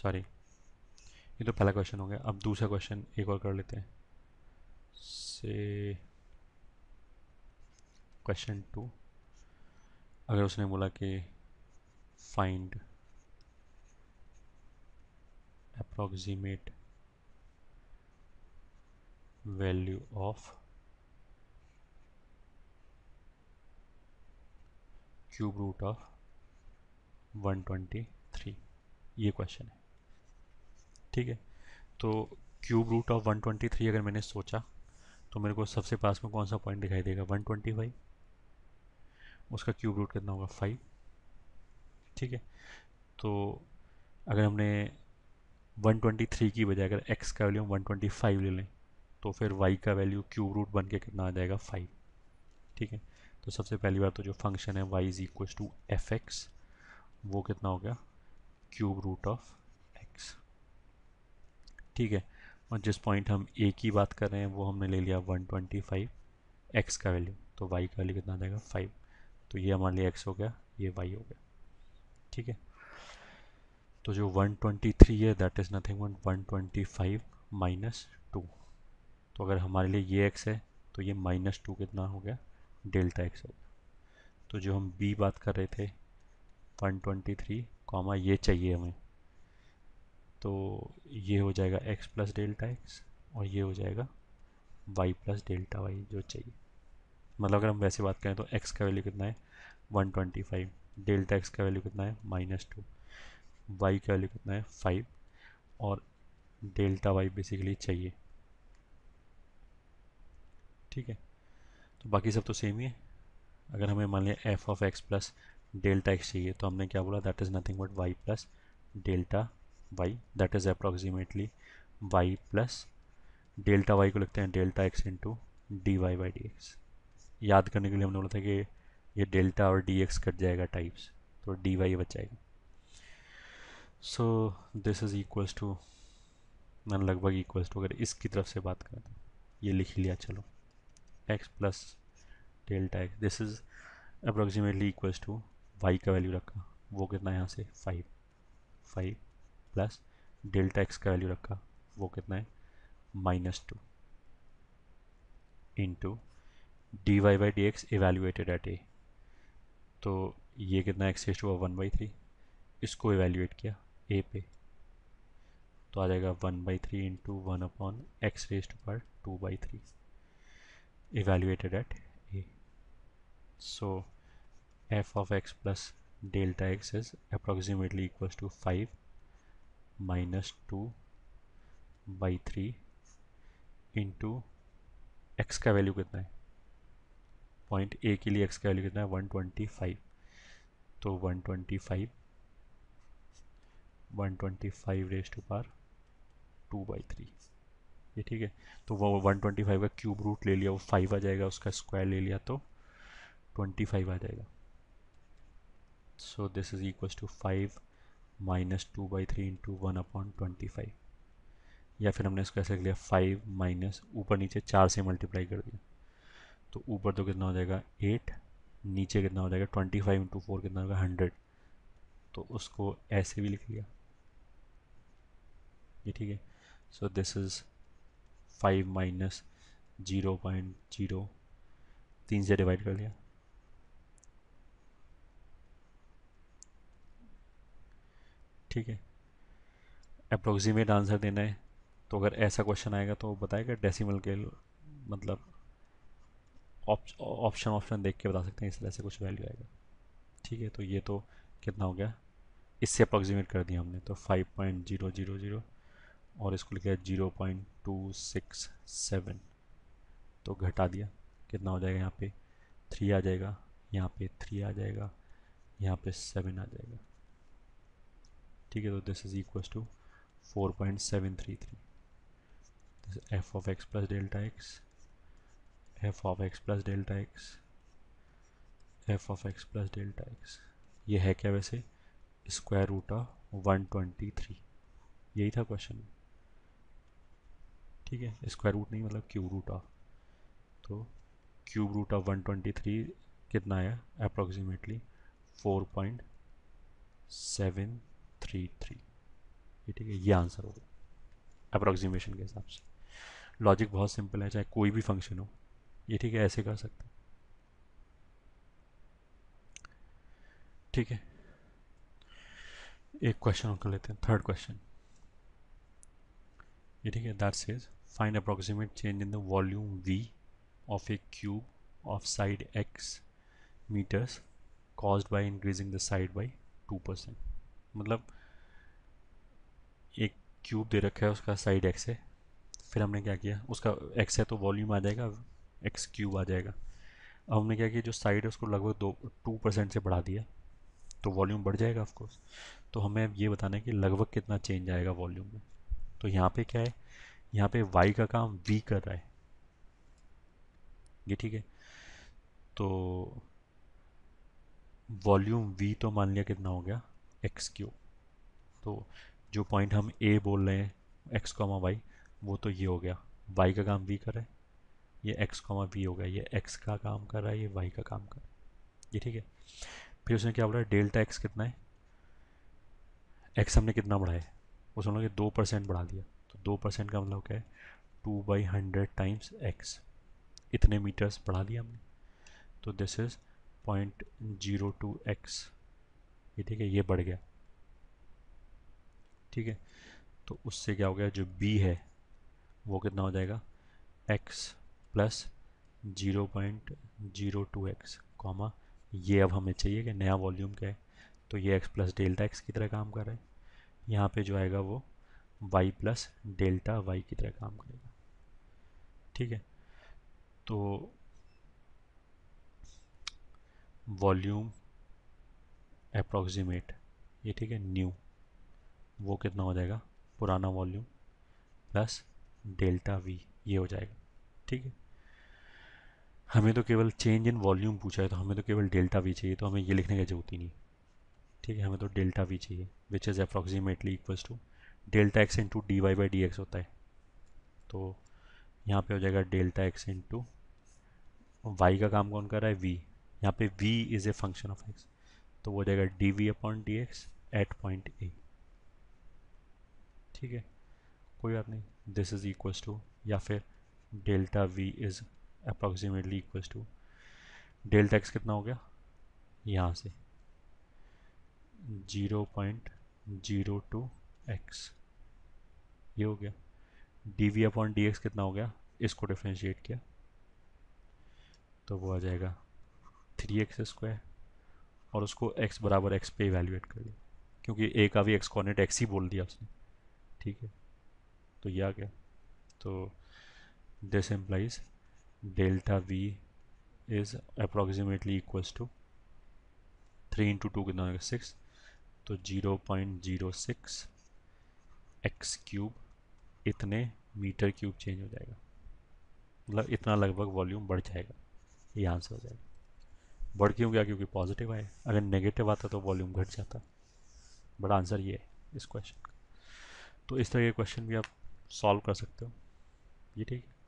sorry ये तो पहला क्वेश्चन हो गया अब दूसरा क्वेश्चन एक और कर लेते हैं से क्वेश्चन टू अगर उसने बोला कि find approximate value of cube root of 123 ये क्वेश्चन है ठीक है तो क्यूब रूट ऑफ 123 अगर मैंने सोचा तो मेरे को सबसे पास में कौन सा पॉइंट दिखाई देगा 125 उसका क्यूब रूट कितना होगा फाइव ठीक है तो अगर हमने 123 की बजाय अगर x का वैल्यू हम 125 ले लें तो फिर y का वैल्यू क्यूब रूट बन के कितना आ जाएगा 5 ठीक है तो सबसे पहली बार तो जो फंक्शन है Y is equal to F वो कितना हो गया क्यूब रूट ऑफ ठीक है और जिस पॉइंट हम ए की बात कर रहे हैं वो हमने ले लिया वन ट्वेंटी फाइव एक्स का वैल्यू तो वाई का वैल्यू कितना आ जाएगा फाइव तो ये हमारे लिए एक्स हो गया ये वाई हो गया ठीक है तो जो वन ट्वेंटी थ्री है that is nothing one one twenty five minus two तो अगर हमारे लिए ये एक्स है तो ये माइनस टू कितना हो गया डेल्टा एक्स हो गया तो जो हम बी बात कर रहे थे वन ट्वेंटी थ्री कॉमा ये चाहिए हमें तो ये हो जाएगा एक्स प्लस डेल्टा एक्स और ये हो जाएगा वाई प्लस डेल्टा वाई जो चाहिए मतलब अगर हम वैसे बात करें तो एक्स का वैल्यू कितना है one twenty five delta X का वैल्यू कितना है माइनस टू वाई का वैल्यू कितना है फाइव और डेल्टा वाई बेसिकली चाहिए ठीक है तो बाकी सब तो सेम ही है अगर हमें मान लिया F of x plus delta X चाहिए तो हमने क्या बोला that is nothing but Y plus delta Y that is approximately Y plus delta Y को लिखते हैं delta x into D Y by D X याद करने के लिए हमने बोला था कि ये डेल्टा और डी एक्स कट जाएगा टाइप्स तो डी वाई बच जाएगा so this is equals to मैंने लगभग इक्वल्स टू अगर इसकी तरफ से बात करें तो ये लिख लिया चलो X plus delta X this is approximately equals to Y का वैल्यू रखा वो कितना यहाँ से five five plus delta X का वैल्यू रखा वो कितना है minus two into D Y by D X evaluated at A तो ये कितना X S one by three इसको एवेल्यूएट किया ए पे तो आ जाएगा one by three into one upon X raise two पर to by three evaluated at A so F of x plus delta X is approximately equals to five minus two by three into X का value कितना है point A के लिए x का value कितना है one twenty five तो one twenty five one twenty five raise to पार टू बाई थ्री ये ठीक है तो वो वन ट्वेंटी फाइव का क्यूब रूट ले लिया वो फाइव आ जाएगा उसका स्क्वायर ले लिया तो ट्वेंटी फाइव आ जाएगा so this is equals to five minus two by three into one upon twenty five या फिर हमने इसको ऐसे लिया फाइव माइनस ऊपर नीचे चार से मल्टीप्लाई कर दिया तो ऊपर तो कितना हो जाएगा एट नीचे कितना हो जाएगा ट्वेंटी फाइव इंटू फोर कितना होगा हंड्रेड तो उसको ऐसे भी लिख लिया ये ठीक है so this is five minus zero point zero तीन से डिवाइड कर लिया ठीक है अप्रोक्सीमेट आंसर देना है तो अगर ऐसा क्वेश्चन आएगा तो बताएगा डेसिमल के मतलब ऑप्शन ऑप्शन देख के बता सकते हैं इस तरह से कुछ वैल्यू आएगा ठीक है तो ये तो कितना हो गया इससे अप्रोक्सीमेट कर दिया हमने तो five point zero zero zero और इसको लिखा zero point two six seven तो घटा दिया कितना हो जाएगा यहाँ पे थ्री आ जाएगा यहाँ पे थ्री आ जाएगा यहाँ पे सेवन आ जाएगा ठीक है तो this is equal to four point seven three three f of x plus delta x f of x plus delta x f of x plus delta x ये है क्या वैसे square root of one twenty three यही था question ठीक है square root नहीं मतलब क्यूब रूट ऑफ तो cube root of one twenty three कितना आया approximately four point seven three three ये ठीक है ये आंसर होगा अप्रोक्सीमेशन के हिसाब से लॉजिक बहुत सिंपल है चाहे कोई भी फंक्शन हो ये ठीक है ऐसे कर सकते हैं ठीक है एक क्वेश्चन कर लेते हैं थर्ड क्वेश्चन ये ठीक है that says find approximate change in the volume v of a cube of side x meters caused by increasing the side by two percent मतलब एक क्यूब दे रखा है उसका साइड एक्स है फिर हमने क्या किया उसका एक्स है तो वॉल्यूम आ जाएगा एक्स क्यूब आ जाएगा अब हमने क्या किया जो साइड है उसको लगभग दो टू परसेंट से बढ़ा दिया तो वॉल्यूम बढ़ जाएगा ऑफकोर्स तो हमें अब ये बताना है कि लगभग कितना चेंज आएगा वॉल्यूम में तो यहाँ पे क्या है यहाँ पे वाई का काम वी कर रहा है ये ठीक है तो वॉल्यूम वी तो मान लिया कितना हो गया एक्स क्यू तो जो पॉइंट हम ए बोल रहे हैं एक्स कॉमा वाई वो तो ये हो गया वाई का काम वी कर रहा है ये एक्स कॉमा वी हो गया ये एक्स का काम कर रहा है ये वाई का काम कर रहा है ये ठीक है फिर उसने क्या बोला है डेल्टा एक्स कितना है एक्स हमने कितना बढ़ाया उसने बोला कि दो परसेंट बढ़ा दिया तो दो परसेंट का मतलब क्या है two by hundred times x इतने मीटर्स बढ़ा दिया हमने तो this is point zero two x कि ठीक है ये बढ़ गया ठीक है तो उससे क्या हो गया जो बी है वो कितना हो जाएगा x plus zero point zero two x comma ये अब हमें चाहिए कि नया वॉल्यूम क्या है तो ये एक्स प्लस डेल्टा एक्स की तरह काम कर रहा है यहाँ पे जो आएगा वो वाई प्लस डेल्टा वाई की तरह काम करेगा ठीक है तो वॉल्यूम अप्रोक्सीमेट ये ठीक है न्यू वो कितना हो जाएगा पुराना वॉल्यूम प्लस डेल्टा वी ये हो जाएगा ठीक है हमें तो केवल चेंज इन वॉल्यूम पूछा है तो हमें तो केवल डेल्टा वी चाहिए तो हमें ये लिखने की जरूरत ही नहीं ठीक है हमें तो डेल्टा वी चाहिए which is approximately equals to delta x into D Y by D x होता है तो यहाँ पे हो जाएगा डेल्टा एक्स इंटू वाई का काम कौन कर रहा है वी यहाँ पे v is a function of x तो वो जाएगा d v upon d x at point a ठीक है कोई बात नहीं दिस इज़ इक्वल्स टू या फिर delta v is approximately equals to delta x कितना हो गया यहाँ से zero point zero two x ये हो गया d v upon d x कितना हो गया इसको डिफ्रेंशिएट किया तो वो आ जाएगा थ्री एक्स स्क्वायर और उसको x बराबर एक्स पे इवेल्यूएट कर लिया क्योंकि ए का भी एक्स कॉर्डिनेट एक्स ही बोल दिया उसने ठीक है तो ये आ गया तो this implies delta v is approximately equals to three into two कितना सिक्स तो zero point zero six x cube इतने मीटर क्यूब चेंज हो जाएगा मतलब इतना लगभग वॉल्यूम बढ़ जाएगा ये आंसर हो जाएगा बढ़ क्यों गया क्योंकि पॉजिटिव आए अगर नेगेटिव आता तो वॉल्यूम घट जाता बट आंसर ये है इस क्वेश्चन का तो इस तरह के क्वेश्चन भी आप सॉल्व कर सकते हो ये ठीक है